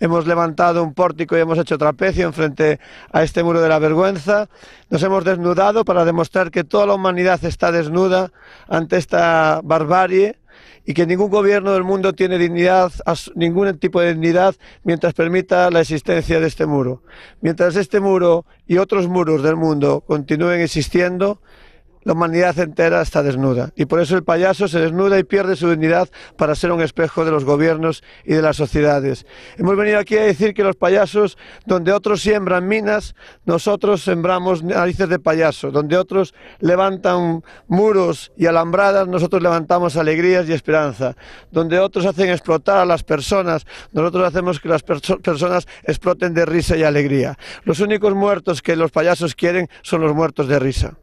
Hemos levantado un pórtico y hemos hecho trapecio frente a este muro de la vergüenza. Nos hemos desnudado para demostrar que toda la humanidad está desnuda ante esta barbarie y que ningún gobierno del mundo tiene dignidad, ningún tipo de dignidad mientras permita la existencia de este muro. Mientras este muro y otros muros del mundo continúen existiendo, la humanidad entera está desnuda y por eso el payaso se desnuda y pierde su dignidad para ser un espejo de los gobiernos y de las sociedades. Hemos venido aquí a decir que los payasos, donde otros siembran minas, nosotros sembramos narices de payaso. Donde otros levantan muros y alambradas, nosotros levantamos alegrías y esperanza. Donde otros hacen explotar a las personas, nosotros hacemos que las personas exploten de risa y alegría. Los únicos muertos que los payasos quieren son los muertos de risa.